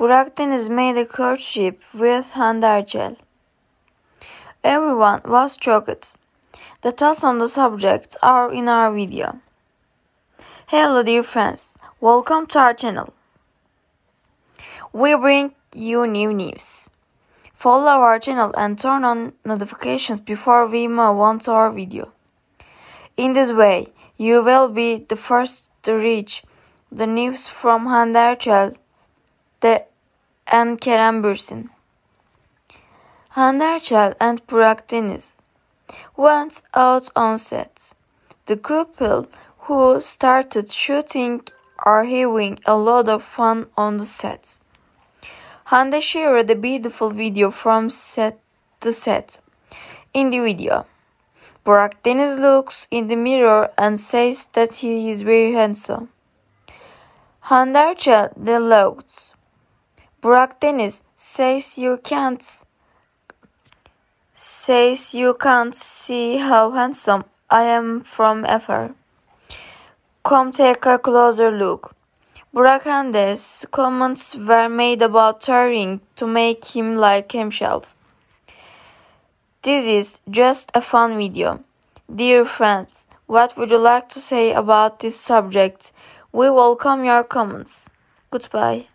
Bracton is made a courtship with hand argel. Everyone was shocked. Details on the subject are in our video. Hello dear friends, welcome to our channel. We bring you new news. Follow our channel and turn on notifications before we move on to our video. In this way, you will be the first to reach the news from Hande Erçel, the and Kerem Bürsin. Handerchal and Burak Deniz went out on set. The couple who started shooting are having a lot of fun on the set. Hande shared a beautiful video from set to set. In the video, Burak Deniz looks in the mirror and says that he is very handsome. Hande Erçel, the looks Brock Dennis says you can't says you can't see how handsome I am from afar. Come take a closer look. Brakande's comments were made about trying to make him like himself. This is just a fun video. Dear friends, what would you like to say about this subject? We welcome your comments. Goodbye.